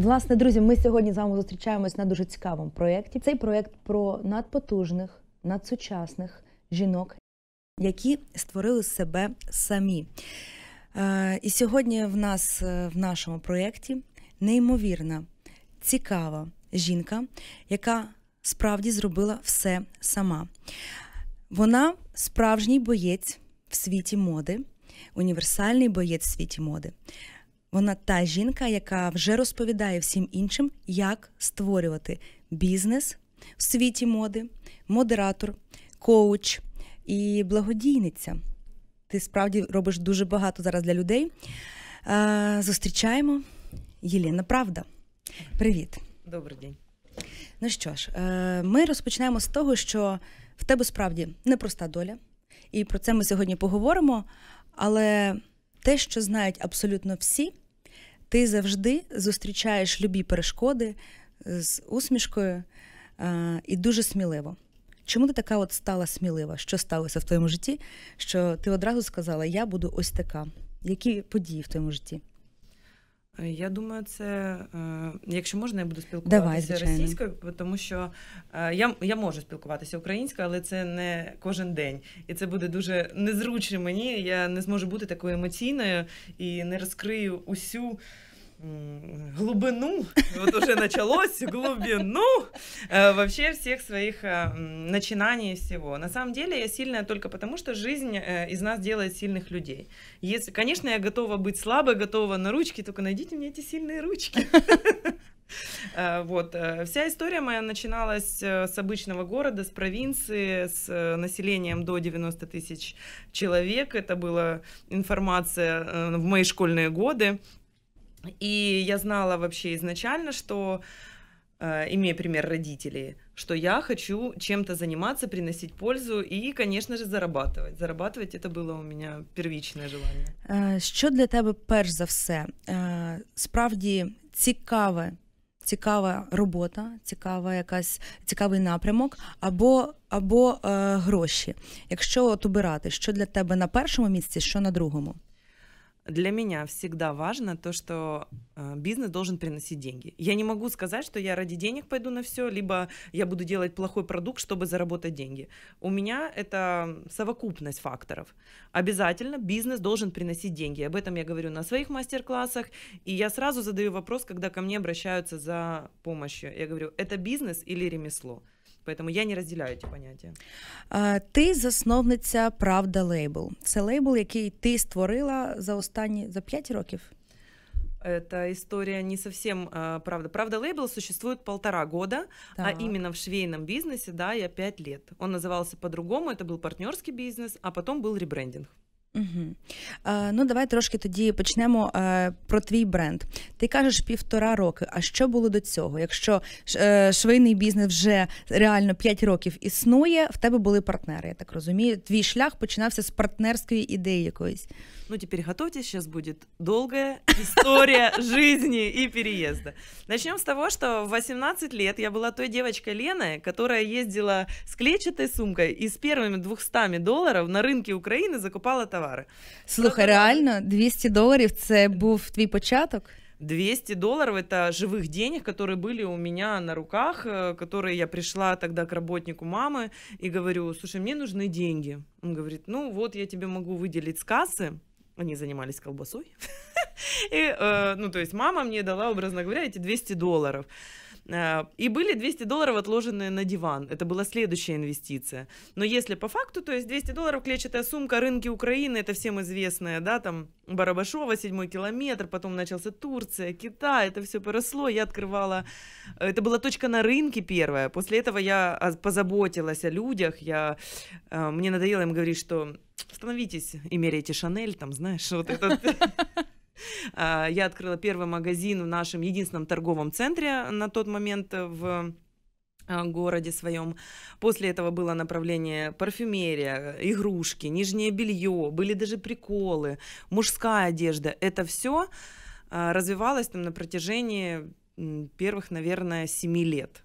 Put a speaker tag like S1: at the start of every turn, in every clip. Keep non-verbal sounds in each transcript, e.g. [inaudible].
S1: Власне, друзі, ми сьогодні з вами зустрічаємось на дуже цікавому проєкті. Цей проєкт про надпотужних, надсучасних жінок, які створили себе самі. Е, і сьогодні в нас е, в нашому проєкті неймовірна, цікава жінка, яка справді зробила все сама. Вона справжній боєць в світі моди, універсальний боєць в світі моди. Вона та жінка, яка вже розповідає всім іншим, як створювати бізнес в світі моди, модератор, коуч і благодійниця. Ти справді робиш дуже багато зараз для людей. Зустрічаємо Єлена Правда. Привіт. Добрий день. Ну що ж, е, ми розпочинаємо з того, що в тебе справді непроста доля, і про це ми сьогодні поговоримо. Але те, що знають абсолютно всі, ти завжди зустрічаєш любі перешкоди е, з усмішкою і дуже сміливо. Чому ти така от стала смілива? Що сталося в твоєму житті? Що ти одразу сказала: Я буду ось така. Які події в твоєму житті?
S2: Е, я думаю, це е, якщо можна, я буду спілкуватися Давай, російською, тому що е, я я можу спілкуватися українською, але це не кожен день, і це буде дуже незручно мені. Я не зможу бути такою емоційною і не розкрию усю. глубину, вот уже началось, глубину э, вообще всех своих э, начинаний и всего. На самом деле я сильная только потому, что жизнь э, из нас делает сильных людей. Если, конечно, я готова быть слабой, готова на ручки, только найдите мне эти сильные ручки. Вот. Вся история моя начиналась с обычного города, с провинции, с населением до 90 тысяч человек. Это была информация в мои школьные годы. И я знала вообще изначально, что э, имея пример родителей, что я хочу чем-то заниматься, приносить пользу и, конечно же, зарабатывать. Зарабатывать это було у мене первічне желання.
S1: Що э, для тебе перш за все? Э, справді цікаве, цікава робота, цікава якась цікавий напрямок або або е, гроші. Якщо от обирати, що для тебе на першому місці, що на другому?
S2: для меня всегда важно то, что э, бизнес должен приносить деньги. Я не могу сказать, что я ради денег пойду на все, либо я буду делать плохой продукт, чтобы заработать деньги. У меня это совокупность факторов. Обязательно бизнес должен приносить деньги. Об этом я говорю на своих мастер-классах. И я сразу задаю вопрос, когда ко мне обращаются за помощью. Я говорю, это бизнес или ремесло? Поэтому я не розділяю ці поняття.
S1: А, ти засновниця Правда лейбл. Це лейбл, який ти створила за останні за 5 років.
S2: Это история не совсем э, правда. Правда, лейбл существует полтора года, а так. а именно в швейном бизнесе, да, я пять лет. Он назывался по-другому, это был партнерский бизнес, а потом был ребрендинг.
S1: Угу. Е, Ну, давай трошки тоді почнемо е, про твій бренд. Ти кажеш півтора роки. А що було до цього? Якщо е, швейний бізнес вже реально п'ять років існує, в тебе були партнери, я так розумію. Твій шлях починався з партнерської
S2: ідеї якоїсь. Ну, тепер готуйтесь, зараз буде довга історія [laughs] життя і переїзду. Начнемо з того, що в 18 лет я була той дівчинкою Леною, яка їздила з клетчатою сумкою і з першими 200 доларів на ринку України закупала там товари.
S1: Слухай, реально 200 доларів це був твій початок?
S2: 200 долларов это живых денег, которые были у меня на руках, э, которые я пришла тогда к работнику мамы и говорю, слушай, мне нужны деньги. Он говорит, ну вот я тебе могу выделить с кассы. Они занимались колбасой. [laughs] И, э, ну, то есть мама мне дала, образно говоря, эти 200 долларов. Э, и были 200 долларов отложенные на диван. Это была следующая инвестиция. Но если по факту, то есть 200 долларов, клетчатая сумка, рынки Украины, это всем известная, да, там Барабашова, седьмой километр, потом начался Турция, Китай, это все поросло. Я открывала... Э, это была точка на рынке первая. После этого я позаботилась о людях. Я... Э, мне надоело им говорить, что становитесь и меряйте Шанель, там, знаешь, вот этот... [laughs] А, я открыла первый магазин в нашем единственном торговом центре на тот момент э, в э, городе своем. После этого было направление парфюмерия, игрушки, нижнее белье, были даже приколы, мужская одежда. Это все а, развивалось там на протяжении первых, наверное, семи лет.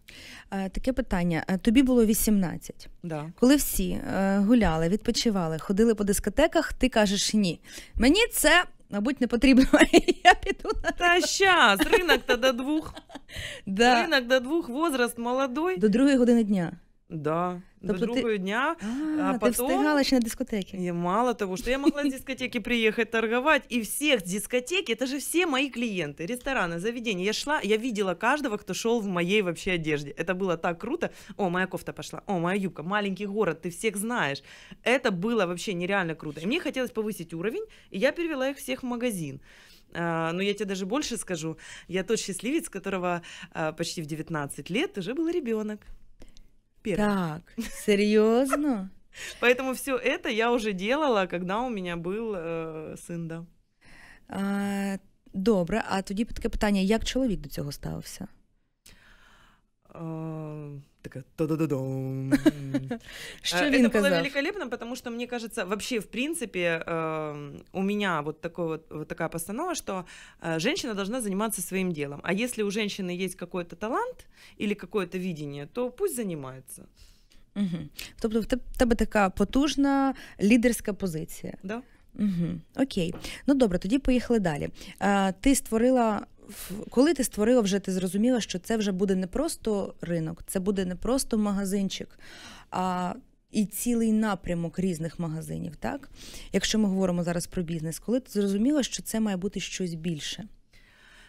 S1: А, таке питання. Тобі було 18. Да. Коли всі гуляли, відпочивали, ходили по дискотеках, ти кажеш ні. Мені це мабуть, не потрібно. [laughs] Я піду
S2: на Та щас, ринок то до двох. [laughs] Да. Ринок до двох, возраст молодой.
S1: До другої години дня.
S2: Да, тобто до другого ти... дня. А, а потом... ты встигала ще на дискотеке? Я мало того, что я могла с дискотеки приехать торговать, и всех дискотеки, это же все мои клиенты, рестораны, заведения. Я шла, я видела каждого, кто шел в моей вообще одежде. Это было так круто. О, моя кофта пошла, о, моя юбка, маленький город, ты всех знаешь. Это было вообще нереально круто. И мне хотелось повысить уровень, и я перевела их всех в магазин. А, Но ну, я тебе даже больше скажу, я тот счастливец, которого а, почти в 19 лет уже был ребенок
S1: первый. Так, серьезно?
S2: [laughs] Поэтому все это я уже делала, когда у меня был э, син. Да.
S1: А, добре, а тоді таке питання: як чоловік до цього ставився?
S2: Е, такая та да да дом Это было великолепно, потому что, мне кажется, вообще, в принципе, эм, у меня вот, такой вот, вот такая постанова, что э, женщина должна заниматься своим делом. А если у женщины есть какой-то талант или какое-то видение, то пусть занимается.
S1: Угу. Тобто в тебе така потужна лідерська позиція. Да. Угу. Окей. Ну добре, тоді поїхали далі. Е, Ти створила коли ти створила вже, ти зрозуміла, що це вже буде не просто ринок, це буде не просто магазинчик, а і цілий напрямок різних магазинів. так? Якщо ми говоримо зараз про бізнес, коли ти зрозуміла, що це має бути щось більше.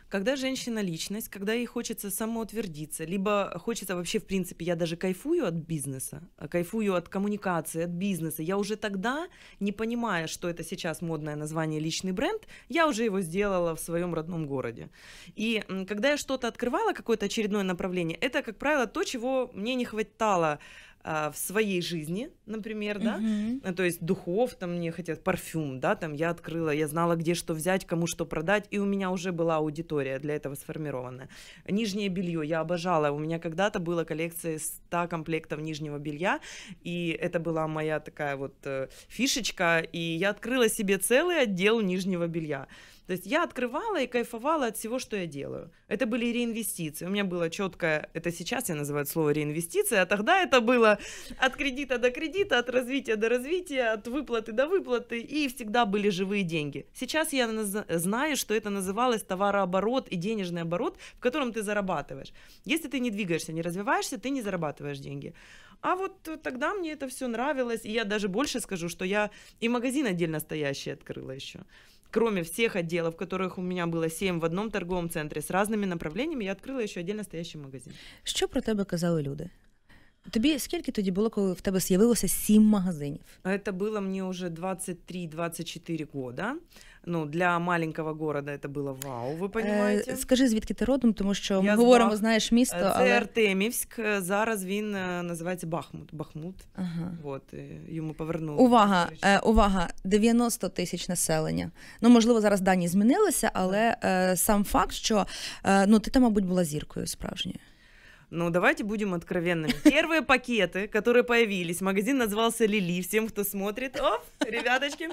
S2: Когда женщина личность, когда ей хочется самоутвердиться, либо хочется вообще, в принципе, я даже кайфую от бизнеса, а кайфую от коммуникации, от бизнеса, я уже тогда, не понимая, что это сейчас модное название личный бренд, я уже его сделала в своем родном городе. И когда я что-то открывала, какое-то очередное направление, это, как правило, то, чего мне не хватало а, в своей жизни, например, да, mm-hmm. то есть духов там мне хотят, парфюм, да, там я открыла, я знала, где что взять, кому что продать, и у меня уже была аудитория для этого сформированная. Нижнее белье я обожала, у меня когда-то была коллекция 100 комплектов нижнего белья, и это была моя такая вот э, фишечка, и я открыла себе целый отдел нижнего белья. То есть я открывала и кайфовала от всего, что я делаю. Это были реинвестиции. У меня было четкое, это сейчас я называю слово реинвестиция, а тогда это было от кредита до кредита, от развития до развития, от выплаты до выплаты, и всегда были живые деньги. Сейчас я знаю, что это называлось товарооборот и денежный оборот, в котором ты зарабатываешь. Если ты не двигаешься, не развиваешься, ты не зарабатываешь деньги. А вот тогда мне это все нравилось, и я даже больше скажу, что я и магазин отдельно стоящий открыла еще. кроме всех отделов, которых у меня было 7 в одном торговом центре с разными направлениями, я открила ще отдельно стоящий магазин.
S1: Що про тебе казали люди? Тобі скільки тоді було, коли в тебе з'явилося сім магазинів?
S2: Це було мені вже 23-24 года ну для маленького города це було вау. Ви э, розумієте? Скажи,
S1: звідки ти родом, тому що ми Я говоримо, з... знаєш місто. Це але...
S2: Артемівськ. Зараз він е, називається Бахмут. Бахмут. Ага. От, е, йому повернули. Увага,
S1: е, увага, 90 тисяч населення. Ну, можливо, зараз дані змінилися, але так. сам факт, що ну ти там, мабуть, була зіркою справжньою.
S2: Ну, давайте будем откровенными. Первые пакеты, которые появились, магазин назывался Лили. Всем, кто смотрит, о! ребяточки,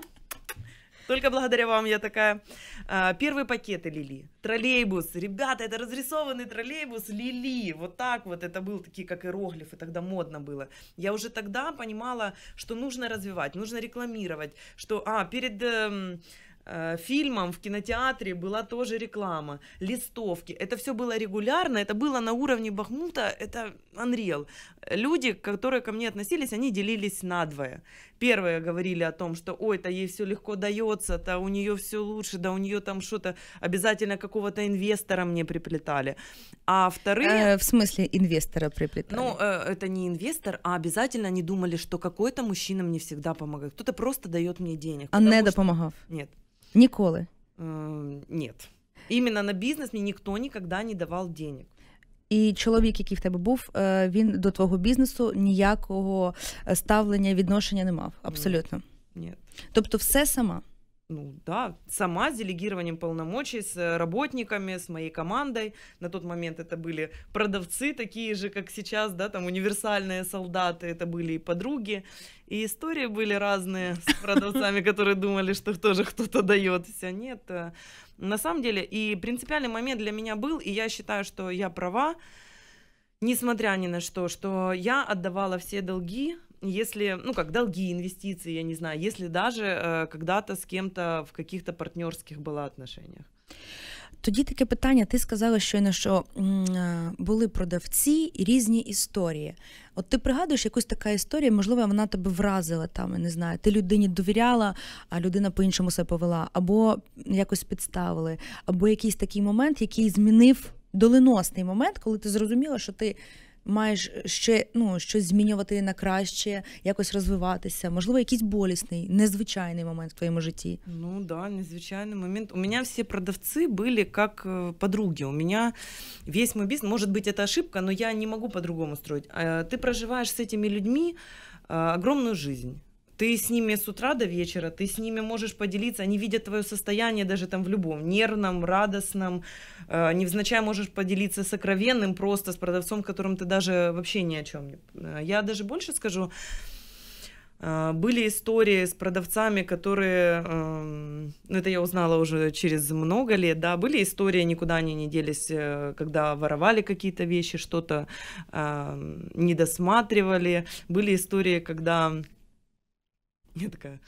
S2: Только благодаря вам я такая. А, Первые пакеты Лили. Троллейбус. Ребята, это разрисованный троллейбус Лили. Вот так вот. Это был такие, как иероглифы. Тогда модно было. Я уже тогда понимала, что нужно развивать, нужно рекламировать. Что, а, перед... Эм, э, фильмом в кинотеатре была тоже реклама, листовки. Это все было регулярно, это было на уровне Бахмута, это Unreal. Люди, которые ко мне относились, они делились на двое первые говорили о том, что ой, это ей все легко дается, то у нее все лучше, да у нее там что-то обязательно какого-то инвестора мне приплетали. А вторые... Э, в
S1: смысле инвестора приплетали? Ну,
S2: э, это не инвестор, а обязательно они думали, что какой-то мужчина мне всегда помогает. Кто-то просто дает мне денег. А не допомагав? Что... Нет. Николы? Э, нет. Именно на бизнес мне никто никогда не давал денег.
S1: І чоловік, який в тебе був, він до твого бізнесу ніякого ставлення, відношення не мав. Абсолютно. Ні. Тобто, все сама
S2: ну да, сама с делегированием полномочий, с работниками, с моей командой. На тот момент это были продавцы, такие же, как сейчас, да, там универсальные солдаты, это были и подруги. И истории были разные с продавцами, которые думали, что тоже кто-то дает. Все, нет. Э, на самом деле, и принципиальный момент для меня был, и я считаю, что я права, несмотря ни на что, что я отдавала все долги, если, ну, как долги, инвестиции, я не знаю, если даже э, когда-то с кем-то в каких-то партнерских была отношениях.
S1: Тоді таке питання. Ти сказала щойно, що е, були продавці і різні історії. От ти пригадуєш якусь така історія, можливо, вона тебе вразила там, я не знаю, ти людині довіряла, а людина по-іншому себе повела, або якось підставили, або якийсь такий момент, який змінив доленосний момент, коли ти зрозуміла, що ти маєш е, ще ну, щось змінювати на краще, якось розвиватися. Можливо, якийсь болісний, незвичайний момент в твоєму житті.
S2: Ну да, незвичайний момент. У мене всі продавці були як э, подруги. У мене весь мой бізнес. Може бути это ошибка, але я не можу по-другому строить. Ти проживаєш з цими людьми э, огромну життя. ты с ними с утра до вечера, ты с ними можешь поделиться, они видят твое состояние даже там в любом, нервном, радостном, э, невзначай можешь поделиться сокровенным просто с продавцом, которым ты даже вообще ни о чем э, Я даже больше скажу, э, были истории с продавцами, которые, э, ну это я узнала уже через много лет, да, были истории, никуда они не делись, э, когда воровали какие-то вещи, что-то э, эм, досматривали были истории, когда [laughs] Я така.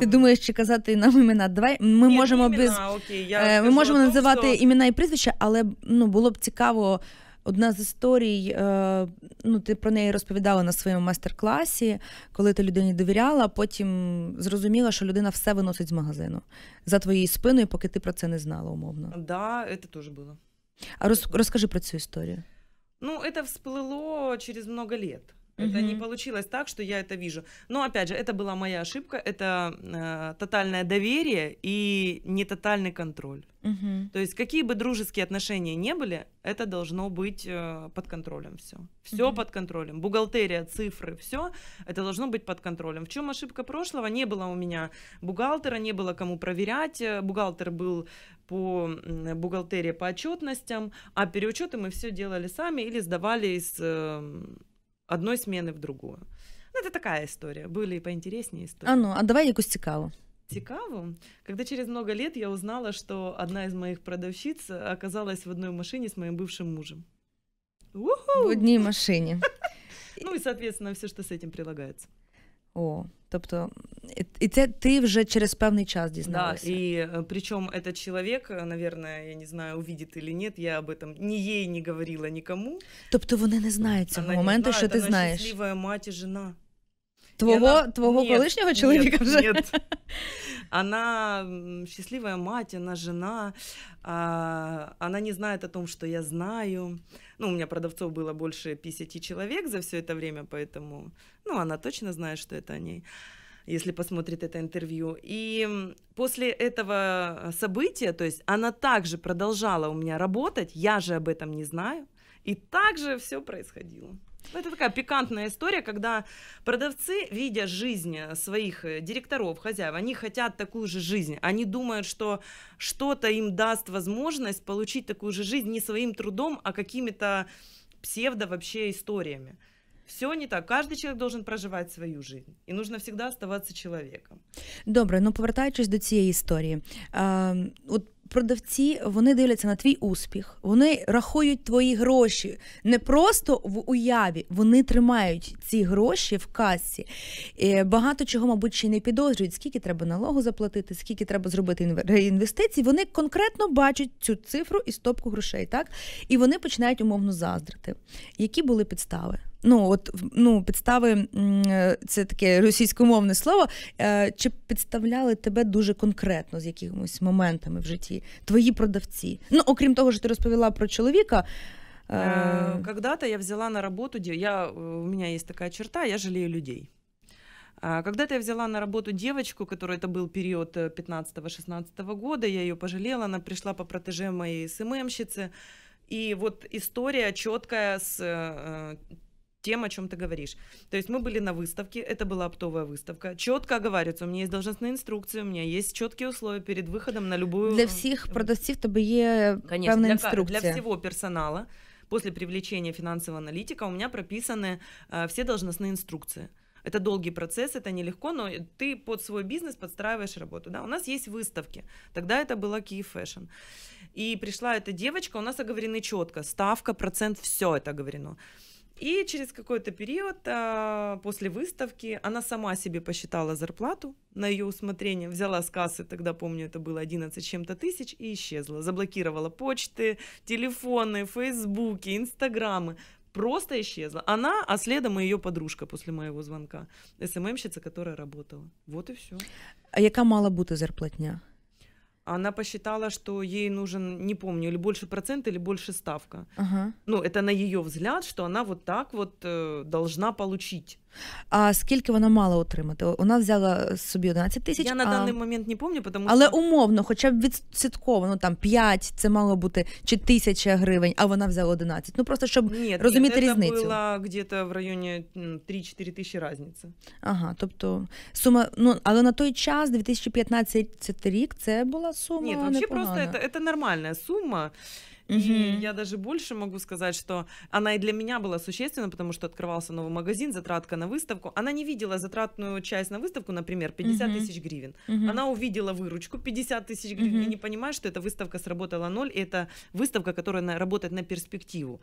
S2: Ти думаєш,
S1: чи казати нам імена? Давай ми Ні, можемо імена, без окей, я е, ми можемо називати що... імена і прізвища, але ну було б цікаво. Одна з історій, е, ну ти про неї розповідала на своєму майстер-класі, коли ти людині довіряла, потім зрозуміла, що людина все виносить з магазину за твоєю спиною, поки ти про це не знала, умовно.
S2: Да, це теж було.
S1: А роз, розкажи про цю історію.
S2: Ну, це всплило через много лет. Mm-hmm. Это не получилось так, что я это вижу. Но опять же, это была моя ошибка, это э, тотальное доверие и не тотальный контроль. Mm-hmm. То есть какие бы дружеские отношения не были, это должно быть э, под контролем все. Все mm-hmm. под контролем. Бухгалтерия, цифры, все это должно быть под контролем. В чем ошибка прошлого? Не было у меня бухгалтера, не было кому проверять. Э, бухгалтер был по бухгалтерии по отчетностям, а переучеты мы все делали сами или сдавали из эм, одной смены в другую. Ну, это такая история. Были и поинтереснее истории. А
S1: ну, а давай якусь цікаву.
S2: Цікаво, когда через много лет я узнала, что одна из моих продавщиц оказалась в одной машине с моим бывшим мужем. У-ху! В
S1: одній машине.
S2: ну и, соответственно, все, что с этим прилагается.
S1: О, Тобто, і це ти вже через певний час дізналася. Да,
S2: и е, причем этот чоловік, э, наверное, я не знаю, увидит или нет, я об этом ні ей не говорила никому.
S1: Тобто вони не знають цього Она моменту, не що ти знаєш. знаєш.
S2: Щаслива мать і жена. Твого,
S1: вона... твого нет, колишнього чоловіка нет, вже? Нет.
S2: [laughs] Она счастливая мать, она жена, а, она не знает о том, что я знаю. Ну, у меня продавцов было больше 50 человек за все это время, поэтому, ну, она точно знает, что это о ней если посмотрит это интервью. И после этого события, то есть она также продолжала у меня работать, я же об этом не знаю, и также все происходило. Ну, это такая пикантная история, когда продавцы, видя жизнь э, своих э, директоров, хозяев, они хотят такую же жизнь. Они думают, что что-то им даст возможность получить такую же жизнь не своим трудом, а какими-то псевдо вообще историями. Все не так. Каждый человек должен проживать свою жизнь, и нужно всегда оставаться человеком.
S1: Добре, ну повертаючись до цієї історії, е, от продавці вони дивляться на твій успіх, вони рахують твої гроші не просто в уяві, вони тримають ці гроші в касі. Е, багато чого, мабуть, ще не підозрюють, скільки треба налогу заплатити, скільки треба зробити реінвестицій. Вони конкретно бачать цю цифру і стопку грошей, так? І вони починають умовно заздрити. Які були підстави? ну от ну підстави це таке російськомовне слово. Чи підставляли тебе дуже конкретно з якимось моментами в житті? Твої продавці? Ну окрім того, що ти розповіла про чоловіка.
S2: Когда-то я взяла на работу, я, э, у меня есть такая черта, я жалею людей. Э, когда-то я взяла на работу девочку, которая это был период 15-16 э, года, я ее пожалела, она пришла по протеже моей СММщицы, эм и вот история четкая с тем, о чем ты говоришь. То есть мы были на выставке, это была оптовая выставка. Четко оговаривается, у меня есть должностные инструкции, у меня есть четкие условия перед выходом на любую. Для всіх э,
S1: продавців тебе є Конечно, певна для, інструкція. для всего
S2: персонала. После привлечения финансового аналитика у меня прописаны э, все должностные инструкции. Это долгий процесс, это нелегко, но ты под свой бизнес подстраиваешь работу. Да? У нас есть выставки. Тогда это была Kiev Fashion. И пришла эта девочка, у нас оговорены четко. Ставка, процент, все это оговорено. И через какой-то период а, после выставки она сама себе посчитала зарплату на ее усмотрение, взяла с кассы, тогда помню, это было 11 чем-то тысяч, и исчезла. Заблокировала почты, телефоны, фейсбуки, инстаграмы. Просто исчезла. Она, а следом и ее подружка после моего звонка. СММщица, эм которая работала. Вот и все.
S1: А яка мала бути зарплатня?
S2: она посчитала, что ей нужен, не помню, или больше процент, или больше ставка. Ага. Ну, это на ее взгляд, что она вот так вот э, должна получить.
S1: А скільки вона мала отримати? Вона взяла собі 11 тисяч. Я на а... даний
S2: момент не пам'ятаю, тому але що...
S1: умовно, хоча б відсотково, ну там 5, це мало бути чи тисяча гривень, а вона взяла 11. Ну просто щоб нет, розуміти нет, різницю. Це
S2: була где-то в районі 3-4 тисячі різниця.
S1: Ага, тобто сума, ну але на той час, 2015 рік, це була сума. Ні, взагалі просто
S2: це нормальна сума. Угу. И я даже больше могу сказать, что она и для меня была существенна, потому что открывался новый магазин, затратка на выставку. Она не видела затратную часть на выставку, например, 50 угу. тысяч гривен. Угу. Она увидела выручку 50 тысяч гривен и не понимает, что эта выставка сработала ноль, и это выставка, которая на, работает на перспективу.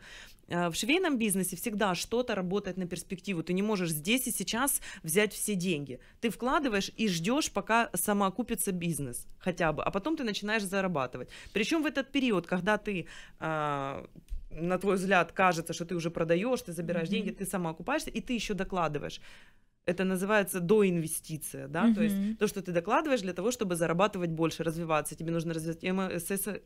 S2: А, в швейном бизнесе всегда что-то работает на перспективу. Ты не можешь здесь и сейчас взять все деньги. Ты вкладываешь и ждешь, пока сама самоокупится бизнес хотя бы, а потом ты начинаешь зарабатывать. Причем в этот период, когда ты а, на твой взгляд кажется, что ты уже продаешь, ты забираешь деньги, ты сама окупаешься, и ты еще докладываешь это называется доинвестиция, да, mm-hmm. то есть то, что ты докладываешь для того, чтобы зарабатывать больше, развиваться, тебе нужно развивать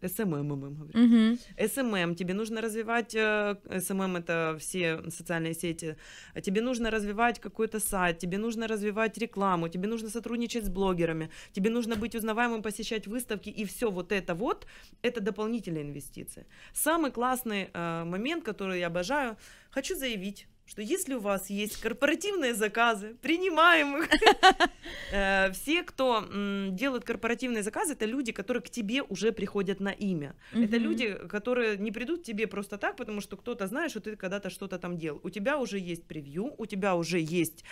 S2: СММ, СММ, тебе нужно развивать, э, СММ это все социальные сети, тебе нужно развивать какой-то сайт, тебе нужно развивать рекламу, тебе нужно сотрудничать с блогерами, тебе нужно быть узнаваемым, посещать выставки, и все вот это вот, это дополнительные инвестиции. Самый классный э, момент, который я обожаю, хочу заявить, что если у вас есть корпоративные заказы, принимаем их. [laughs] Э, все, кто делает корпоративные заказы, это люди, которые к тебе уже приходят на имя. Это люди, которые не придут к тебе просто так, потому что кто-то знает, что ты когда-то что-то там делал. У тебя уже есть превью, у тебя уже есть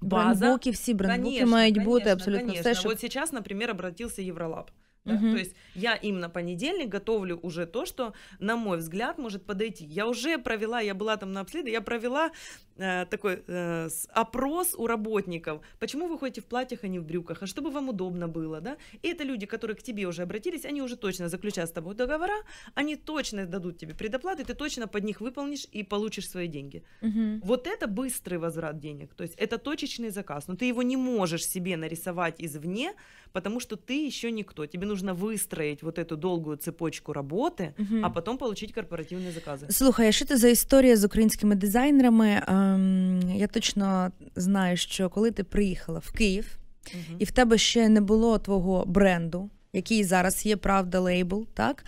S2: база. Брендбуки все, брендбуки, майдботы, абсолютно. Конечно. Вот сейчас, например, обратился Евролаб. Да? Угу. То есть я им на понедельник готовлю уже то, что, на мой взгляд, может подойти. Я уже провела, я была там на обследовании, я провела э, такой э, опрос у работников, почему вы ходите в платьях, а не в брюках, а чтобы вам удобно было, да? И это люди, которые к тебе уже обратились, они уже точно заключат с тобой договора, они точно дадут тебе предоплаты, ты точно под них выполнишь и получишь свои деньги. Угу. Вот это быстрый возврат денег, то есть это точечный заказ, но ты его не можешь себе нарисовать извне, потому что ты еще никто, тебе нужно нужно выстроить вот эту долгую цепочку работы, угу. а потом получить корпоративные заказы. Слухай, а що це за
S1: історія з українськими дизайнерами? Ем, я точно знаю, що коли ти приїхала в Київ, угу. і в тебе ще не було твого бренду. Який зараз є правда лейбл, так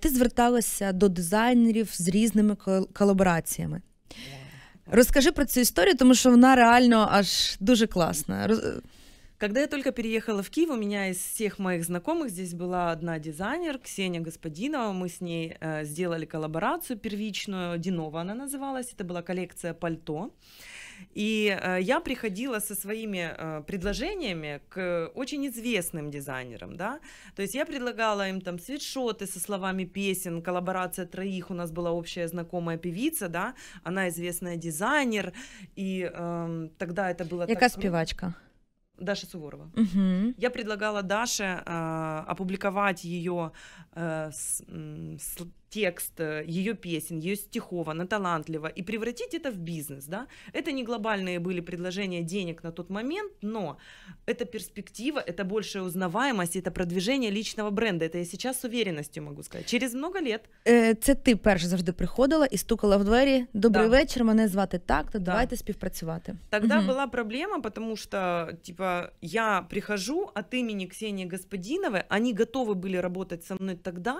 S1: ти зверталася до дизайнерів з різними колабораціями. Розкажи про цю історію, тому що вона реально аж дуже класна.
S2: Когда я только переехала в Киев, у меня из всех моих знакомых здесь была одна дизайнер, Ксения Господинова. Мы с ней э, сделали коллаборацию первичную, Динова она называлась. Это была коллекция пальто. И э, я приходила со своими э, предложениями к очень известным дизайнерам, да. То есть я предлагала им там свитшоты со словами песен, коллаборация троих. У нас была общая знакомая певица, да. Она известная дизайнер, и э, тогда это было. Яка так... спевачка? Даша Суворова. Угу. Я предлагала Даше э, опубликовать ее э, с, с текст э, ее песен, ее стихов, она талантлива, и превратить это в бизнес, да, это не глобальные были предложения денег на тот момент, но это перспектива, это большая узнаваемость, это продвижение личного бренда, это я сейчас с уверенностью могу сказать, через много лет.
S1: Э, це ти перш завжди приходила и стукала в двери. Добрый да. вечір, мене звати так, то да. давайте співпрацювати. Тогда
S2: угу. была проблема, потому что, типа, я прихожу от а имени Ксении Господиновой, они готовы были работать со мной тогда,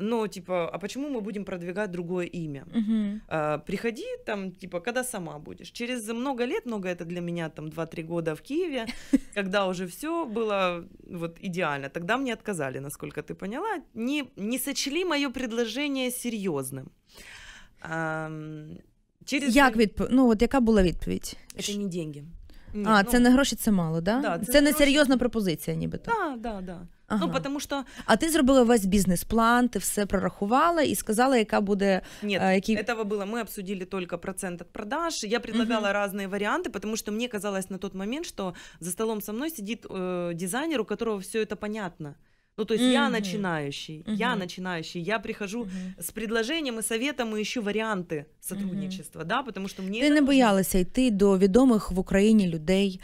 S2: но, типа, а почему мы будем продвигать другое имя? Угу. А, приходи там, типа, когда сама будешь. Через много лет, много это для меня, там, 2-3 года в Киеве, [laughs] когда уже все было вот идеально, тогда мне отказали, насколько ты поняла, не, не сочли мое предложение серьезным. А, через...
S1: Як відп... Ну, от яка була відповідь?
S2: Это не деньги. Нет, а, ну, це не гроші,
S1: це мало, да? да Це, це не гроші... серйозна пропозиція, нібито.
S2: Так, да, да, да. Ну, ага. Ну, потому що...
S1: А ти зробила весь бізнес-план, ти все прорахувала і сказала, яка буде.
S2: Ні, е, який... этого было. Мы обсудили только процент от продаж. Я предлагала угу. разные варианты, потому что мне казалось на тот момент, что за столом со мной сидит э, дизайнер, у которого все это понятно. Ну, то есть mm-hmm. я начинающий, mm-hmm. я начинающий, я прихожу mm-hmm. с предложением и советом и ищу варианти сотрудничества, да, потому що мені ти не боялася
S1: йти до відомих в Україні людей,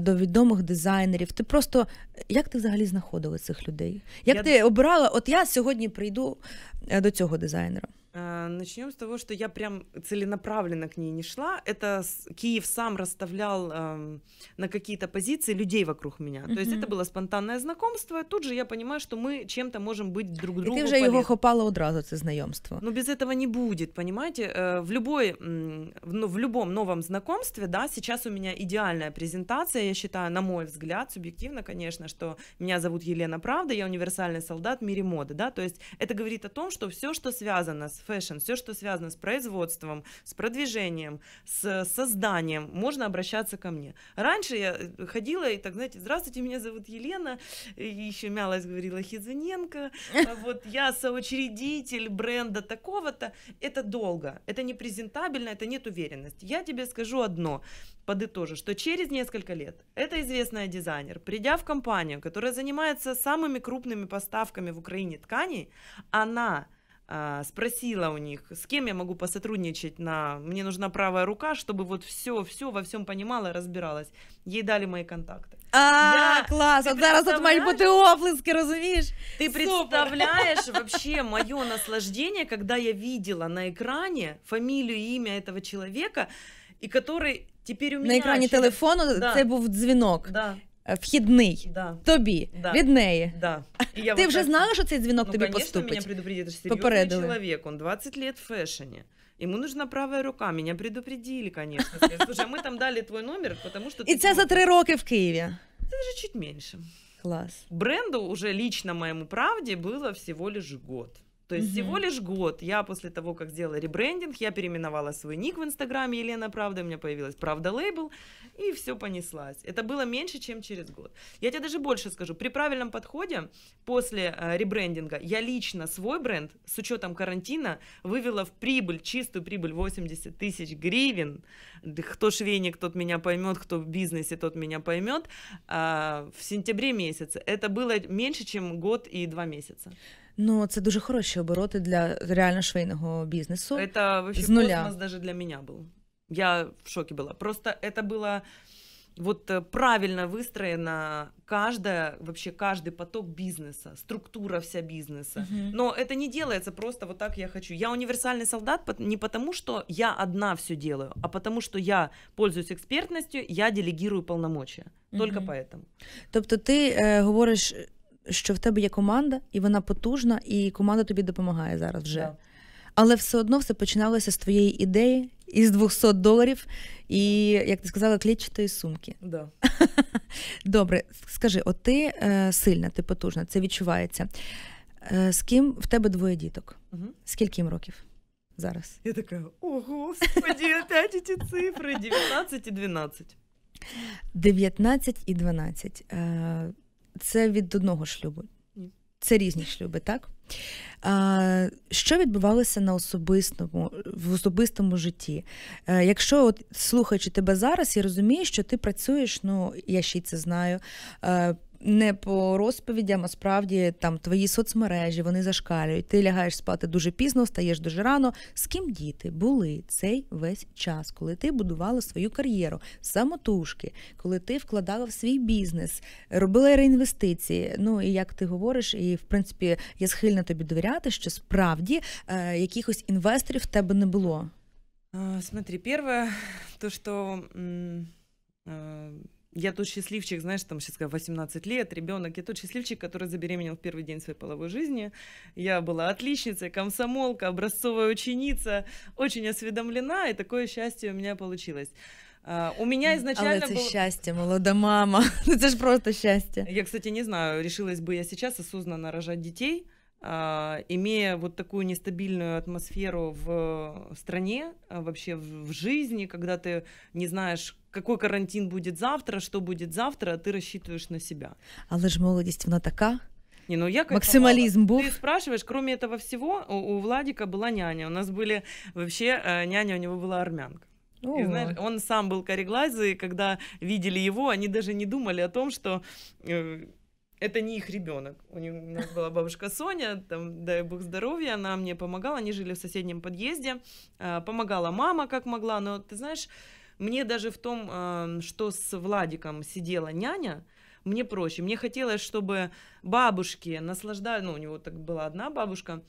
S1: до відомих дизайнерів. Ти просто як ти взагалі знаходила цих людей? Як я... ти обирала? От я сьогодні прийду е, до цього дизайнера.
S2: А, Начнем с того, что я прям целенаправленно к ней не шла. Это Киев сам расставлял э, на какие-то позиции людей вокруг меня. Mm-hmm. То есть это было спонтанное знакомство. Тут же я понимаю, что мы чем-то можем быть друг другу. І ти вже полезны. його
S1: хопала одразу, це знайомство.
S2: Ну без этого не будет, понимаете? Э, в любой, в, ну, в любом новом знакомстве, да, сейчас у меня идеальная презентация, я считаю, на мой взгляд, субъективно, конечно, что меня зовут Елена Правда, я универсальный солдат в мире моды, да, то есть это говорит о том, что все, что связано с фэшн, все, что связано с производством, с продвижением, с созданием, можно обращаться ко мне. Раньше я э, ходила и так, знаете, здравствуйте, меня зовут Елена, и еще мялась, говорила Хизуненко, а вот я соучредитель бренда такого-то. Это долго, это не презентабельно, это нет уверенности. Я тебе скажу одно, подытожу, что через несколько лет эта известная дизайнер, придя в компанию, которая занимается самыми крупными поставками в Украине тканей, она а, спросила у них, с кем я могу посотрудничать на... Мне нужна правая рука, чтобы вот все, все во всем понимала и разбиралась. Ей дали мои контакты.
S1: А, класс! От зараз от мої бути оплески, разумеешь Ты представляешь [laughs]
S2: вообще мое наслаждение, когда я видела на экране фамилию и имя этого человека, и который Теперь у меня на экране телефона да. це був
S1: дзвінок. Да. Е, вхідний да. тобі да. від неї. Да. [laughs] Ти вот вже так... знала, що цей дзвінок ну, тобі конечно, поступить? Меня
S2: предупредили, что Попередили. человек, он 20 лет в фэшне. Ему нужна права рука. Меня предупредили, конечно. Сказали, Слушай, мы там дали твой номер, потому что... І це за три роки в Києві. Даже чуть менше. Класс. Бренду уже лично моему правде было всего лише. год. То есть угу. всего лишь год я после того, как сделала ребрендинг, я переименовала свой ник в Инстаграме Елена Правда, у меня появилась Правда лейбл, и все понеслась. Это было меньше, чем через год. Я тебе даже больше скажу, при правильном подходе после э, ребрендинга я лично свой бренд с учетом карантина вывела в прибыль, чистую прибыль 80 тысяч гривен. Кто швейник, тот меня поймет, кто в бизнесе, тот меня поймет. Э, а, в сентябре месяце. Это было меньше, чем год и два месяца.
S1: Ну це дуже хороші обороти для реально швейного бізнесу. Это вообще з нуля. космос
S2: даже для меня был. Я в шоке была. Просто это было вот правильно выстроено каждая, вообще каждый поток бизнеса, структура вся бизнеса. Угу. Но это не делается просто вот так я хочу. Я универсальный солдат не потому, что я одна все делаю, а потому, что я пользуюсь экспертностью, я делегирую полномочия. Угу. Только поэтому.
S1: Тобто ти е, говоришь. що в тебе є команда, і вона потужна, і команда тобі допомагає зараз вже. Yeah. Але все одно все починалося з твоєї ідеї із 200 доларів, і як ти сказала, клітчатої сумки. Да. [laughs] Добре, скажи, от ти е, сильна, ти потужна, це відчувається. Е, з ким в тебе двоє діток? Угу. Скільки їм років зараз?
S2: Я така, о, господі, опять ці цифри: 19 і 12.
S1: 19 і 12. Е, це від одного шлюбу. Це різні шлюби, так? Що відбувалося на особистому, в особистому житті? Е, якщо от слухаючи тебе зараз, я розумію, що ти працюєш, ну я ще й це знаю, е, не по розповідям, а справді там твої соцмережі вони зашкалюють. Ти лягаєш спати дуже пізно, встаєш дуже рано. З ким діти були цей весь час, коли ти будувала свою кар'єру, самотужки, коли ти вкладала в свій бізнес, робила реінвестиції. Ну і як ти говориш, і в принципі я схильна тобі довіряти, що справді е, якихось інвесторів в тебе не було.
S2: Смотри, перше, то, что я тот счастливчик, знаешь, там сейчас 18 лет, ребенок, я тот счастливчик, который забеременел в первый день своей половой жизни. Я была отличницей, комсомолка, образцовая ученица, очень осведомлена, и такое счастье у меня получилось. Uh, у меня а изначально Але це було...
S1: щастя, молода мама. [laughs] Это же просто счастье.
S2: Я, кстати, не знаю, решилась бы я сейчас осознанно рожать детей, а, имея вот такую нестабильную атмосферу в э, стране, а, вообще в жизни, когда ты не знаешь, какой карантин будет завтра, что будет завтра, ты рассчитываешь на себя.
S1: А ж молодість вона така.
S2: Не, ну я кайфовала. Максимализм был. Ты спрашиваешь, кроме этого всего, у, у Владика была няня. У нас были вообще э, няня, у него была армянка. И, знаешь, он сам был кореглазый, и когда видели его, они даже не думали о том, что э, это не их ребенок. У, них, у нас была бабушка Соня, там, дай бог здоровья, она мне помогала, они жили в соседнем подъезде, а, помогала мама как могла, но ты знаешь, мне даже в том, а, что с Владиком сидела няня, мне проще. Мне хотелось, чтобы бабушки наслаждались, ну, у него так была одна бабушка,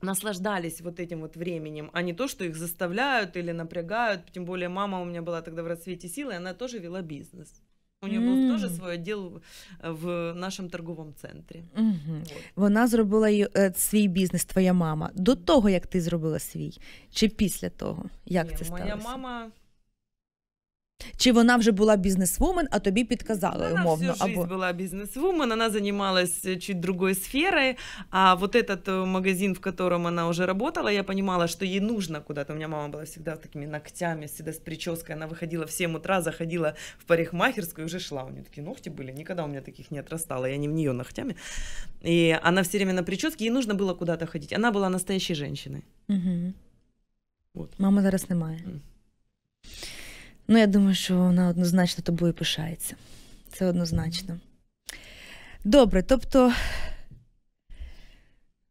S2: наслаждались вот этим вот временем, а не то, что их заставляют или напрягают. Тем более мама у меня была тогда в расцвете силы, она тоже вела бизнес.
S1: У нього mm. був теж свій
S2: відділ в э, нашому торговому центрі.
S1: Mm-hmm. Вона зробила е, свій бізнес, твоя мама, до того, як ти зробила свій, чи після того? Як Ні, це сталося? Моя мама Чи вона вже була бізнесвумен, а тобі підказали вона умовно? Всю або...
S2: була бізнесвумен, она занималась чуть другой сферой, а вот этот магазин, в котором она уже работала, я понимала, что ей нужно куда-то. У меня мама была всегда с такими ногтями, всегда с прической, она выходила в 7 утра, заходила в парикмахерскую и уже шла. У нее такие ногти были, никогда у меня таких не отрастало, я не в нее ногтями. И она все время на прическе, ей нужно было куда-то ходить. Она была настоящей женщиной. Угу. Вот.
S1: Мама зараз немає. Mm. Ну, я думаю, що вона однозначно тобою пишається. Це однозначно. Добре, тобто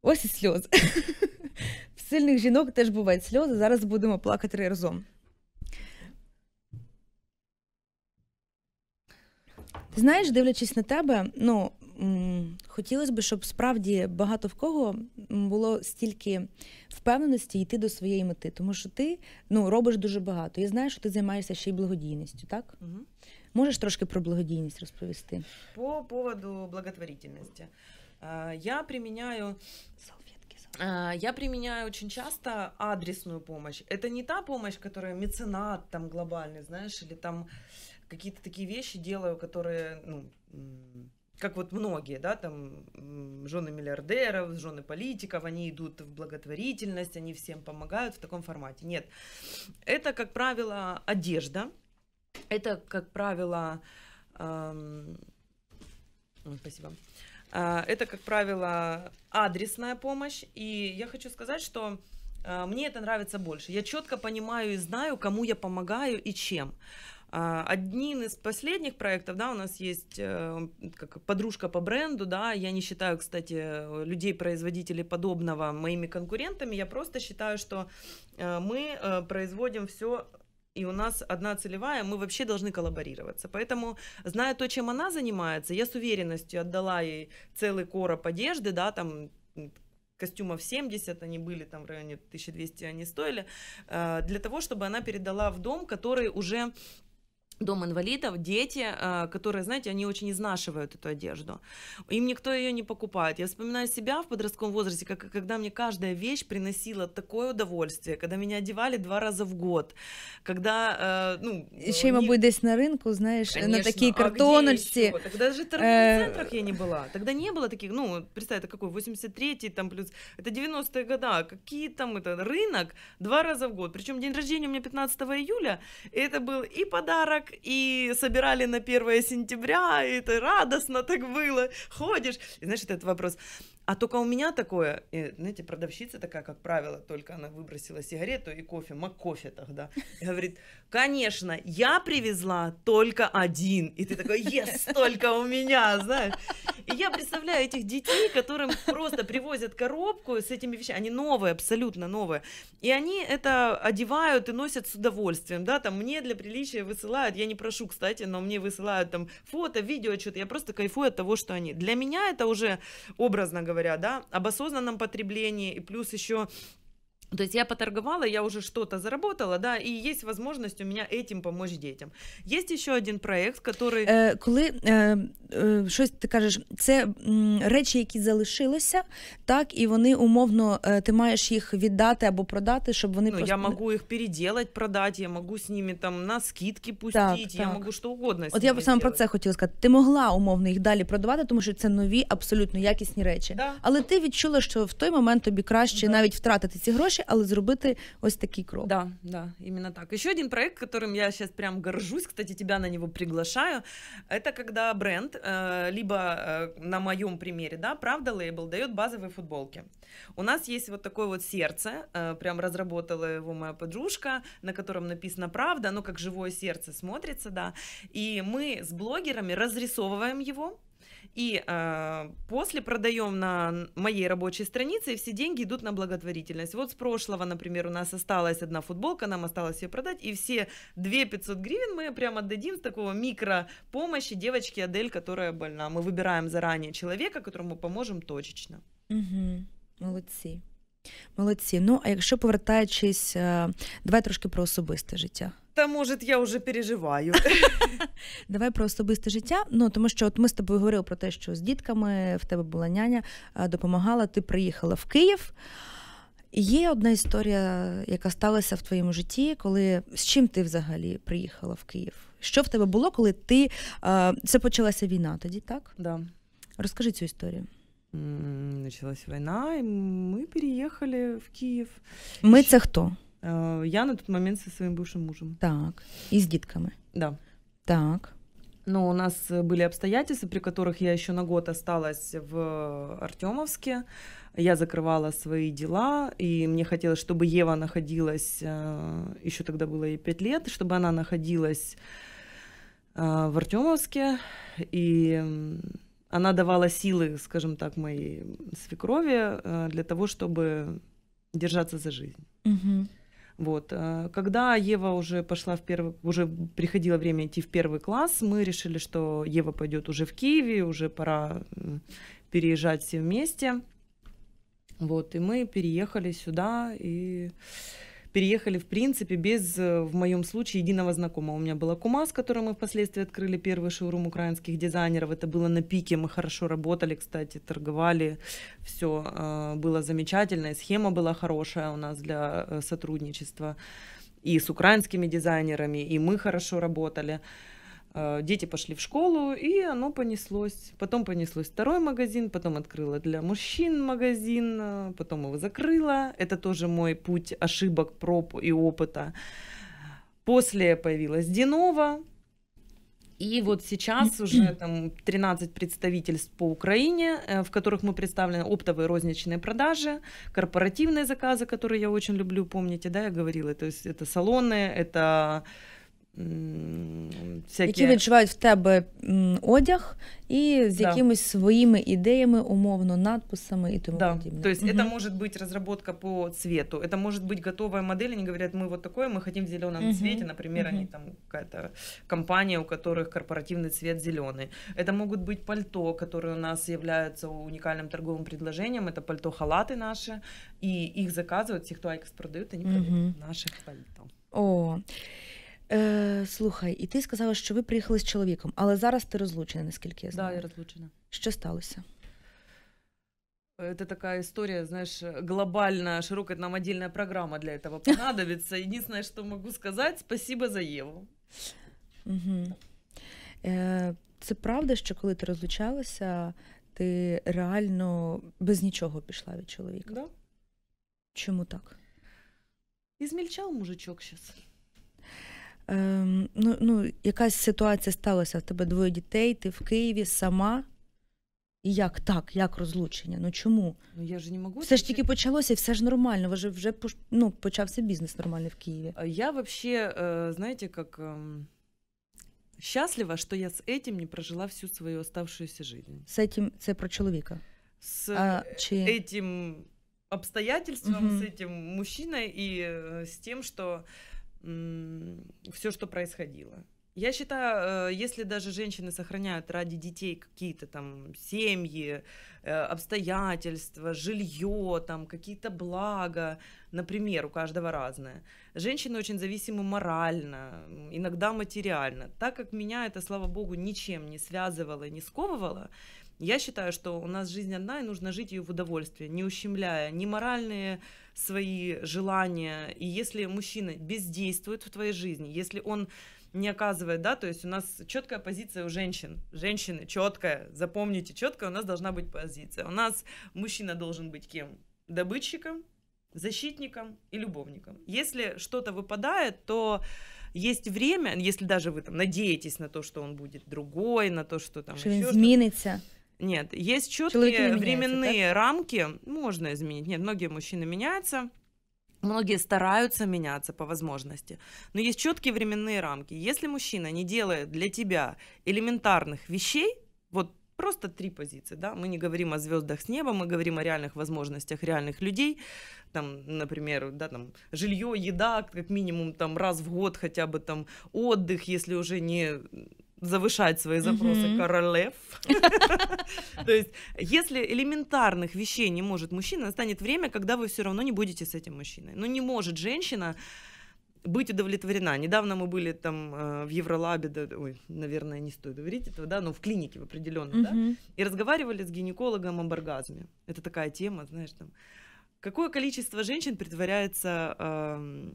S1: ось і сльози. [laughs] В сильних жінок теж бувають сльози. Зараз будемо плакати разом. Ти знаєш, дивлячись на тебе, ну, хотілося б, щоб справді багато в кого було стільки впевненості йти до своєї мети, тому що ти ну, робиш дуже багато. Я знаю, що ти займаєшся ще й благодійністю, так? Угу. Можеш трошки про благодійність розповісти?
S2: По поводу благотворительности. Я применяю я применяю очень часто адресную помощь. Это не та помощь, которая меценат там глобальный, знаешь, или там какие-то такие вещи делаю, которые ну, как вот многие, да, там, жены миллиардеров, жены политиков, они идут в благотворительность, они всем помогают в таком формате. Нет, это, как правило, одежда, это, как правило, эм... Ой, спасибо. А, это, как правило, адресная помощь. И я хочу сказать, что а, мне это нравится больше. Я четко понимаю и знаю, кому я помогаю и чем. А, Одним из последних проектов, да, у нас есть э, как подружка по бренду, да, я не считаю, кстати, людей-производителей подобного моими конкурентами, я просто считаю, что э, мы э, производим все и у нас одна целевая, мы вообще должны коллаборироваться. Поэтому, зная то, чем она занимается, я с уверенностью отдала ей целый короб одежды, да, там костюмов 70, они были там в районе 1200, они стоили, для того, чтобы она передала в дом, который уже дом инвалидов, дети, э, которые, знаете, они очень изнашивают эту одежду. Им никто ее не покупает. Я вспоминаю себя в подростковом возрасте, как, когда мне каждая вещь приносила такое удовольствие, когда меня одевали два раза в год, когда... Э, ну, еще не... мабуть,
S1: десь на рынку, знаешь, Конечно, на такие а картоночки. А Тогда же в торговых э, центрах
S2: я не была. Тогда не было таких, ну, представь, это какой, 83-й там плюс... Это 90-е года. Какие там это? Рынок два раза в год. Причем день рождения у меня 15 июля. Это был и подарок, и собирали на 1 сентября, и это радостно так было, ходишь. И знаешь, этот вопрос, а только у меня такое, и, знаете, продавщица такая, как правило, только она выбросила сигарету и кофе, маккофе тогда. И говорит, конечно, я привезла только один. И ты такой, yes, только у меня, знаешь. И я представляю этих детей, которым просто привозят коробку с этими вещами. Они новые, абсолютно новые. И они это одевают и носят с удовольствием, да, там мне для приличия высылают, я не прошу, кстати, но мне высылают там фото, видео, что-то. Я просто кайфую от того, что они. Для меня это уже, образно говоря, говоря, да, об осознанном потреблении и плюс еще То есть я поторговала, я уже что-то заработала, да, и есть возможность у меня этим помочь детям. Есть еще один проект, который е,
S1: коли е, е, щось ти кажеш, це м, речі, які залишилися, так і вони умовно е, ти маєш їх віддати або продати, щоб вони ну, просто... я можу
S2: їх переділати, продати, я можу з ними там на скидки пустити, так, так. я можу що угодно. От я саме про це
S1: хотіла сказати. Ти могла умовно їх далі продавати, тому що це нові, абсолютно якісні речі. Да. Але ти відчула, що в той момент тобі краще да. навіть втратити ці гроші. гроші, але зробити ось такий крок. Да,
S2: да, именно так. Еще один проект, которым я сейчас прям горжусь, кстати, тебя на него приглашаю, это когда бренд, э, либо э, на моем примере, да, правда лейбл, дает базовые футболки. У нас есть вот такое вот сердце, э, прям разработала его моя подружка, на котором написано правда, оно как живое сердце смотрится, да, и мы с блогерами разрисовываем его, и э, после продаем на моей рабочей странице, и все деньги идут на благотворительность. Вот с прошлого, например, у нас осталась одна футболка, нам осталось ее продать, и все 2 500 гривен мы прям отдадим с такого микро помощи девочке Адель, которая больна. Мы выбираем заранее человека, которому поможем точечно. Угу. молодцы.
S1: Молодці. Ну, а якщо повертаючись, а, давай трошки про особисте життя.
S2: Та може, я вже переживаю.
S1: [laughs] Давай про особисте життя. Ну тому що, от ми з тобою говорили про те, що з дітками в тебе була няня, допомагала. Ти приїхала в Київ. Є одна історія, яка сталася в твоєму житті, коли з чим ти взагалі приїхала в Київ? Що в тебе було, коли ти це почалася війна? Тоді так? Да.
S2: Розкажи цю історію. Почалася війна, і ми переїхали в Київ. Ми це хто? Э, я на тот момент со своим бывшим мужем. Так.
S1: И с детками.
S2: Да. Так. Но у нас э, были обстоятельства, при которых я еще на год осталась в Артемовске. Я закрывала свои дела, и мне хотелось, чтобы Ева находилась, э, еще тогда было ей пять лет, чтобы она находилась в Артемовске. И она давала силы, скажем так, моей свекрови для того, чтобы держаться за жизнь. Угу. Вот. Э, когда Ева уже пошла в первый, уже приходило время идти в первый класс, мы решили, что Ева пойдет уже в Киеве, уже пора переезжать все вместе. Вот, и мы переехали сюда, и переехали, в принципе, без, э, в моем случае, единого знакомого. У меня была кума, с которой мы впоследствии открыли первый шоурум украинских дизайнеров. Это было на пике, мы хорошо работали, кстати, торговали, все э, было замечательно, схема была хорошая у нас для э, сотрудничества и с украинскими дизайнерами, и мы хорошо работали. Э, дети пошли в школу, и оно понеслось. Потом понеслось второй магазин, потом открыла для мужчин магазин, э, потом его закрыла. Это тоже мой путь ошибок, проб и опыта. После появилась Динова, и вот сейчас уже там 13 представительств по Украине, э, в которых мы представлены оптовые розничные продажи, корпоративные заказы, которые я очень люблю, помните, да, я говорила, то есть это салоны, это всякі... які відчувають
S1: в тебе одяг і з да. якимись своїми ідеями, умовно, надписами і тому да. подібне. То
S2: есть угу. это может быть разработка по цвету, это может быть готовая модель, они говорят, мы вот такое, мы хотим в зеленом угу. цвете, например, угу. они там какая-то компания, у которых корпоративный цвет зеленый. Это могут быть пальто, которые у нас являются уникальным торговым предложением, это пальто-халаты наши, и их заказывают, те, кто Айкос продают, они продают угу. наших пальто.
S1: О, Е, Слухай, і ти сказала, що ви приїхали з чоловіком, але зараз ти розлучена, наскільки я знаю. Так, да, я розлучена. Що сталося?
S2: Це така історія знаешь, глобальная, широкая нам отдельная програма для цього понадобиться. [laughs] Єдине, що могу сказати, спасибо за Єву.
S1: Угу. Е, Це правда, що коли ти розлучалася, ти реально без нічого пішла від чоловіка? Да. Чому так?
S2: І Ізмільчав мужичок зараз.
S1: Ем, ну, ну, якась ситуація сталася в тебе двоє дітей, ти в Києві сама. І як так, як розлучення? Ну чому?
S2: Ну я ж не можу... Все ж тільки
S1: почалося, і все ж нормально. Вже вже ну, почався бізнес нормальний в Києві.
S2: Е, я взагалі, е, знаєте, як щаслива, ем, що я з этим не прожила всю свою оставшуюся життя.
S1: З этим це про чоловіка. З а, е, чи...
S2: этим обстоятельством, угу. з цим мужчиною і з тим, що. Что... все, что происходило. Я считаю, э, если даже женщины сохраняют ради детей какие-то там семьи, э, обстоятельства, жилье, там какие-то блага, например, у каждого разное. Женщины очень зависимы морально, иногда материально. Так как меня это, слава богу, ничем не связывало, не сковывало, я считаю, что у нас жизнь одна, и нужно жить ее в удовольствии, не ущемляя ни моральные свои желания. И если мужчина бездействует в твоей жизни, если он не оказывает, да, то есть у нас четкая позиция у женщин. Женщины четкая, запомните, четкая у нас должна быть позиция. У нас мужчина должен быть кем? Добытчиком, защитником и любовником. Если что-то выпадает, то есть время, если даже вы там надеетесь на то, что он будет другой, на то, что там... Что
S1: изменится. Что
S2: нет, есть четкие временные так? рамки, можно изменить. Нет, многие мужчины меняются. Многие стараются меняться по возможности, но есть четкие временные рамки. Если мужчина не делает для тебя элементарных вещей, вот просто три позиции, да, мы не говорим о звездах с неба, мы говорим о реальных возможностях реальных людей, там, например, да, там, жилье, еда, как минимум, там, раз в год хотя бы, там, отдых, если уже не завышать свои запросы mm королев. [laughs] То есть, если элементарных вещей не может мужчина, настанет время, когда вы все равно не будете с этим мужчиной. Но ну, не может женщина быть удовлетворена. Недавно мы были там э, в Евролабе, да, ой, наверное, не стоит говорить этого, да, но в клинике в определенно, mm-hmm. да, и разговаривали с гинекологом об оргазме. Это такая тема, знаешь, там, какое количество женщин притворяется, э,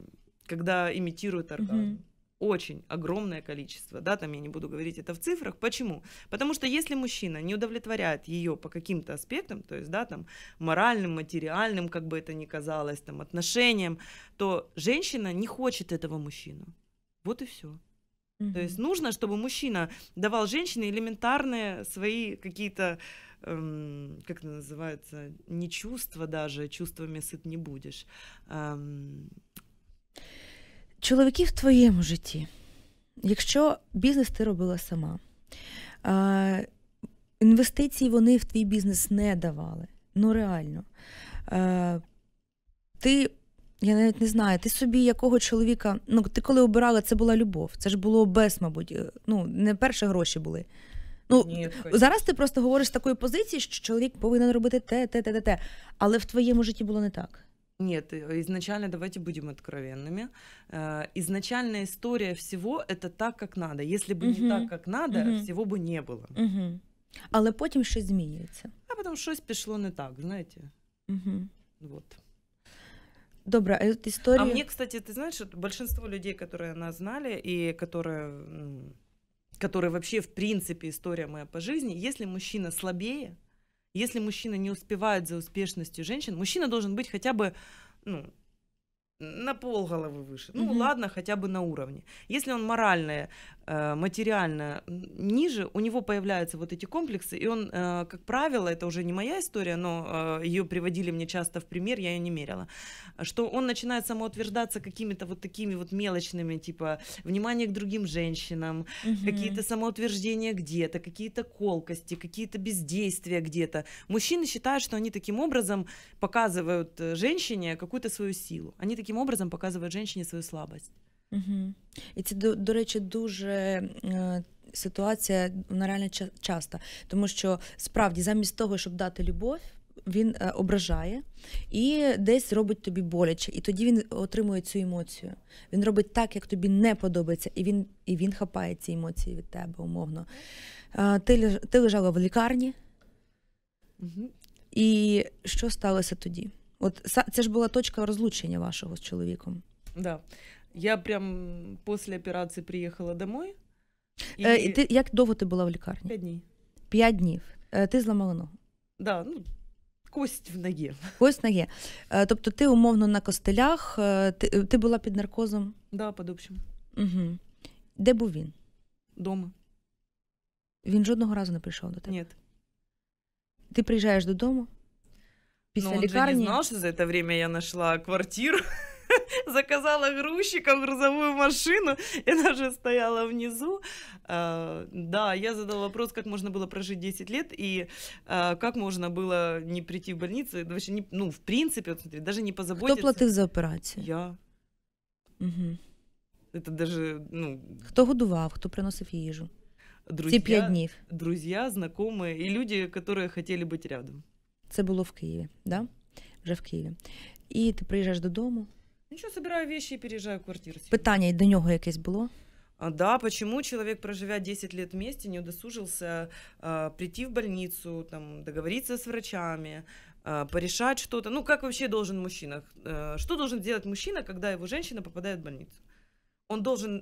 S2: когда имитируют оргазм? Mm-hmm очень огромное количество, да, там я не буду говорить это в цифрах. Почему? Потому что если мужчина не удовлетворяет ее по каким-то аспектам, то есть, да, там, моральным, материальным, как бы это ни казалось, там, отношениям, то женщина не хочет этого мужчину. Вот и все. Mm-hmm. То есть нужно, чтобы мужчина давал женщине элементарные свои какие-то, эм, как это называется, не чувства даже, чувствами сыт не будешь, эм,
S1: Чоловіки в твоєму житті, якщо бізнес ти робила сама, інвестиції вони в твій бізнес не давали. Ну реально. Ти, я навіть не знаю, ти собі якого чоловіка, ну ти коли обирала, це була любов. Це ж було без, мабуть, е, ну не перші гроші були.
S2: Ну Ні, зараз ти
S1: просто говориш з такої позиції, що чоловік повинен робити те, те, те, те, те. Але в твоєму житті було не так.
S2: Нет, э, изначально давайте будем откровенными. Э, изначальная история всего это так, как надо. Если бы угу. не так, как надо, угу. всього би не было.
S1: Угу. Але потом что
S2: изменится? А потом что-то пошло не так, знаете. Угу. Вот. Добра, а история... А мне, кстати, ты знаешь, большинство людей, которые нас знали и которые, которые вообще, в принципе, история моя по жизни, если мужчина слабее, если мужчина не успевает за успешностью женщин, мужчина должен быть хотя бы, ну, на пол головы выше. Ну угу. ладно, хотя бы на уровне. Если он морально, э, материально ниже, у него появляются вот эти комплексы, и он, э, как правило, это уже не моя история, но э, ее приводили мне часто в пример, я ее не мерила, что он начинает самоутверждаться какими-то вот такими вот мелочными, типа внимание к другим женщинам, угу. какие-то самоутверждения где-то, какие-то колкости, какие-то бездействия где-то. Мужчины считают, что они таким образом показывают э, женщине какую-то свою силу. Они таким образом показывает женщине свою слабость. Угу. І це до, до речі,
S1: дуже е, ситуація вона реально ча- часто, тому що справді замість того, щоб дати любов. Він е, ображає і десь робить тобі боляче, і тоді він отримує цю емоцію. Він робить так, як тобі не подобається, і він і він хапає ці емоції від тебе умовно. Е, ти ти лежала в лікарні, угу. і що сталося тоді? От це ж була точка розлучення вашого з чоловіком.
S2: Да. Я прям після операції приїхала домой. Е, і... Е, ти,
S1: Як довго ти була в лікарні? П'ять днів. П'ять днів. Е, ти зламала ногу?
S2: Да, ну, Кость в ногі.
S1: Кость в ногі. Е, тобто ти умовно на костелях, е, ти е, ти була під наркозом?
S2: Да, під общим.
S1: Угу. Де був він? Дома. Він жодного разу не прийшов до тебе? Ні. Ти приїжджаєш додому?
S2: Після ну, он лікарні... же не знал, что за это время я нашла квартиру. [laughs] заказала грузчиком грузовую машину, и она же стояла внизу. А, да, я задала вопрос, как можно было прожить 10 лет, и а, как можно было не прийти в больницу, вообще не, ну, в принципе, вот, смотри, даже не позаботиться. Кто платил за операцию? Я. Угу. Это даже, ну... Кто
S1: годував, кто приносил їжу? Друзья, Ці
S2: Друзья, знакомые и люди, которые хотели быть рядом.
S1: Це було в Києві, да? вже в Києві. І ти приїжджаєш додому.
S2: Ничего, ну, собираю вещи и переезжаю в квартиру. себе.
S1: Питання до нього якесь було.
S2: А, да, почему человек, проживя 10 лет вместе, не удосужился а, прийти в больницу, там, договориться с врачами, а, порешать что-то? Ну, как вообще должен мужчина? А, что должен делать мужчина, когда его женщина попадает в больницу? Он должен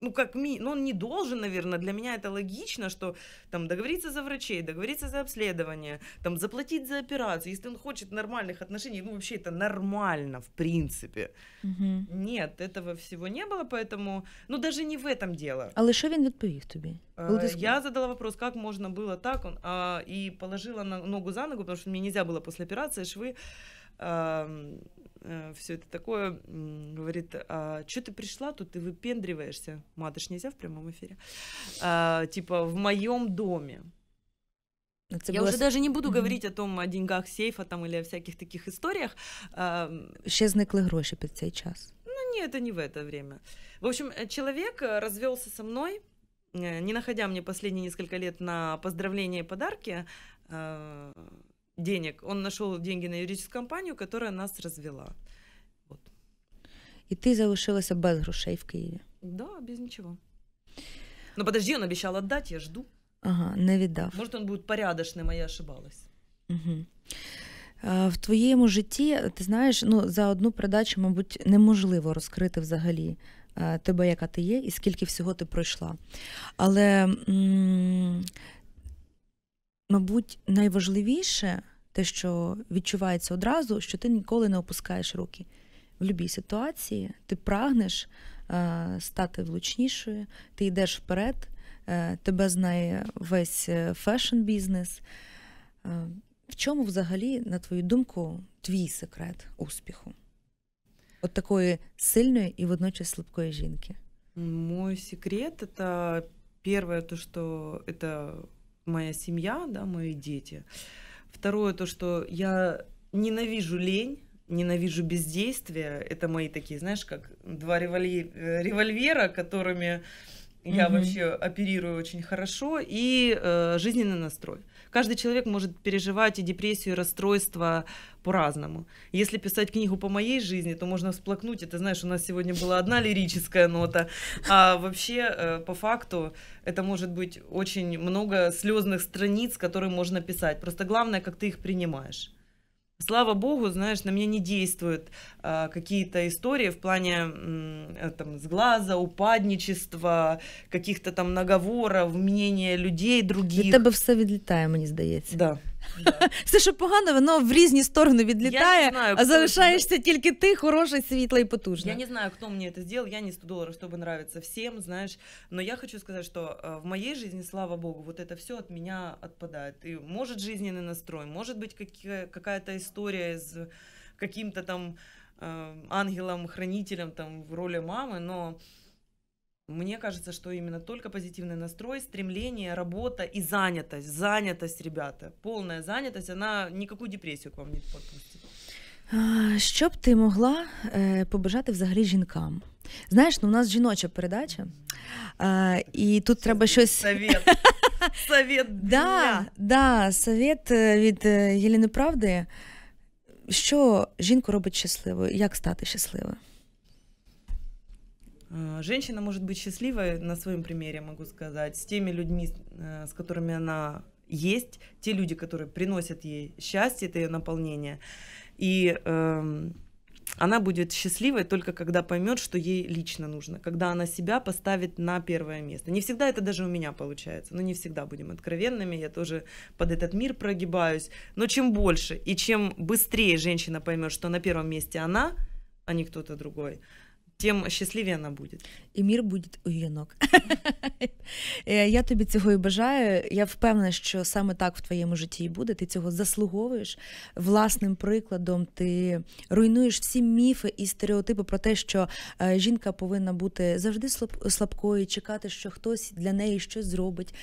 S2: ну, как ми, ну, он не должен, наверное, для меня это логично, что там договориться за врачей, договориться за обследование, там заплатить за операцию, если он хочет нормальных отношений, ну, вообще это нормально, в принципе. Угу. Нет, этого всего не было, поэтому, ну, даже не в этом дело.
S1: А що він відповів тобі?
S2: я задала вопрос, как можно было так, он, а, и положила на, ногу за ногу, потому что мне нельзя было после операции швы, а, Э, все это такое, говорит, а что ты пришла тут, ты выпендриваешься, матыш нельзя в прямом эфире, а, типа в моем доме.
S1: Это я было... уже даже не буду mm-hmm. говорить
S2: о том, о деньгах сейфа там или о всяких таких историях.
S1: Ще зникли гроші під цей час.
S2: Ну нет, это не в это время. В общем, э, человек э, развелся со мной, не находя мне последние несколько лет на поздравления и подарки, а, денег. Он нашел деньги на юридическую компанию, которая нас развела. Вот.
S1: І ти залишилася без грошей в Києві.
S2: Да, без ничего. Ну, подожди, он обещал отдать, я жду.
S1: Ага, не віддав.
S2: Может, он будет порядочным, а я ошибалась.
S1: Угу. В твоєму житті, ти знаєш, ну за одну передачу, мабуть, неможливо розкрити взагалі е, тебе, яка ти є, і скільки всього ти пройшла. Але м- Мабуть, найважливіше те, що відчувається одразу, що ти ніколи не опускаєш руки. В будь-якій ситуації ти прагнеш е, стати влучнішою, ти йдеш вперед, е, тебе знає весь е, фешн-бізнес. Е, в чому взагалі, на твою думку, твій секрет успіху? От такої сильної і водночас слабкої жінки?
S2: Мой секрет це перше, то, что это моя семья, да, мои дети. Второе, то, что я ненавижу лень, ненавижу бездействие. Это мои такие, знаешь, как два револьве... Э, револьвера, которыми я mm-hmm. вообще оперирую очень хорошо, и э, жизненный настрой каждый человек может переживать и депрессию, и расстройство по-разному. Если писать книгу по моей жизни, то можно всплакнуть, Это, знаешь, у нас сегодня была одна лирическая нота, а вообще, э, по факту, это может быть очень много слезных страниц, которые можно писать. Просто главное, как ты их принимаешь. Слава богу, знаешь, на меня не действуют а, какие-то истории в плане э, там, сглаза, упадничества, каких-то там наговоров, мнения людей других.
S1: Это бы все відлітає, мені здається. Да.
S2: [laughs] Все, що погано, воно в різні сторони відлітає, знаю, а залишаєшся тільки ти,
S1: хороша, світла і потужна. Я не
S2: знаю, хто мені це зробив, я не 100 доларів, щоб нравиться всім, знаєш. Но я хочу сказати, що в моїй житті, слава Богу, вот это все от меня отпадает. И может жизненный настрой, может быть какая-то история с каким-то там ангелом-хранителем там в роли мамы, но Мне кажется, что именно только позитивный настрой, стремление, работа и занятость. Занятость, ребята. Полная занятость, она никакую депрессию к вам не подпустит.
S1: Що б ти могла е, побажати взагалі жінкам? Знаєш, ну у нас жіноча передача, е, і тут Це треба щось. Совет. [laughs] Совет для... да, да, совет е, від е, Єліни Правди. Що жінку робить щасливою? Як стати щасливою?
S2: Э, женщина может быть счастливой, на своем примере могу сказать, с теми людьми, э, с которыми она есть, те люди, которые приносят ей счастье, это ее наполнение. И э, она будет счастливой только когда поймет, что ей лично нужно, когда она себя поставит на первое место. Не всегда это даже у меня получается, но не всегда будем откровенными, я тоже под этот мир прогибаюсь. Но чем больше и чем быстрее женщина поймет, что на первом месте она, а не кто-то другой, тим щасливіше вона буде.
S1: І мір буде у жінок. [laughs] Э, я тобі цього і бажаю. Я впевнена, що саме так в твоєму житті і буде. Ти цього заслуговуєш власним прикладом. Ти руйнуєш всі міфи і стереотипи про те, що е, жінка повинна бути завжди слабкою, чекати, що хтось для неї щось зробить,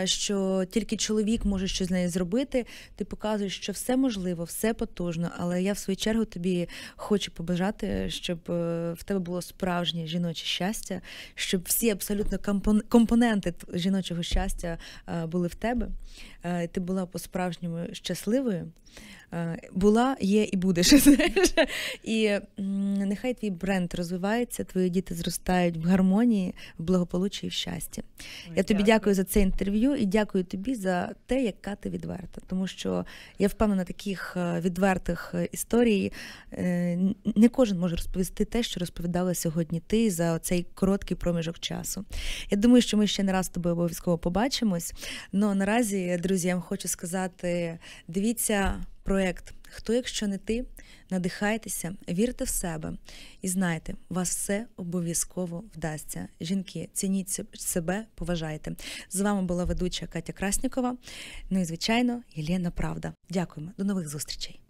S1: е, що тільки чоловік може щось з нею зробити. Ти показуєш, що все можливо, все потужно. Але я в свою чергу тобі хочу побажати, щоб е, в тебе було. було справжнє жіноче щастя, щоб всі абсолютно компоненти жіночого щастя були в тебе. Е, ти була по-справжньому щасливою, е, була, є і будеш. [laughs] Знаєш? І нехай твій бренд розвивається, твої діти зростають в гармонії, в благополуччі і в щасті. Ой, я тобі дякую. дякую за це інтерв'ю і дякую тобі за те, яка ти відверта. Тому що я впевнена, таких е, відвертих історій не кожен може розповісти те, що розповідала сьогодні ти за цей короткий проміжок часу. Я думаю, що ми ще не раз з тобою обов'язково побачимось. Но ну, наразі, друзі. Друзі, я вам хочу сказати: дивіться проект Хто, якщо не ти, надихайтеся, вірте в себе і знайте, вас все обов'язково вдасться. Жінки, цініть себе, поважайте. З вами була ведуча Катя Краснікова. Ну і звичайно, Єлена Правда. Дякуємо, до нових зустрічей.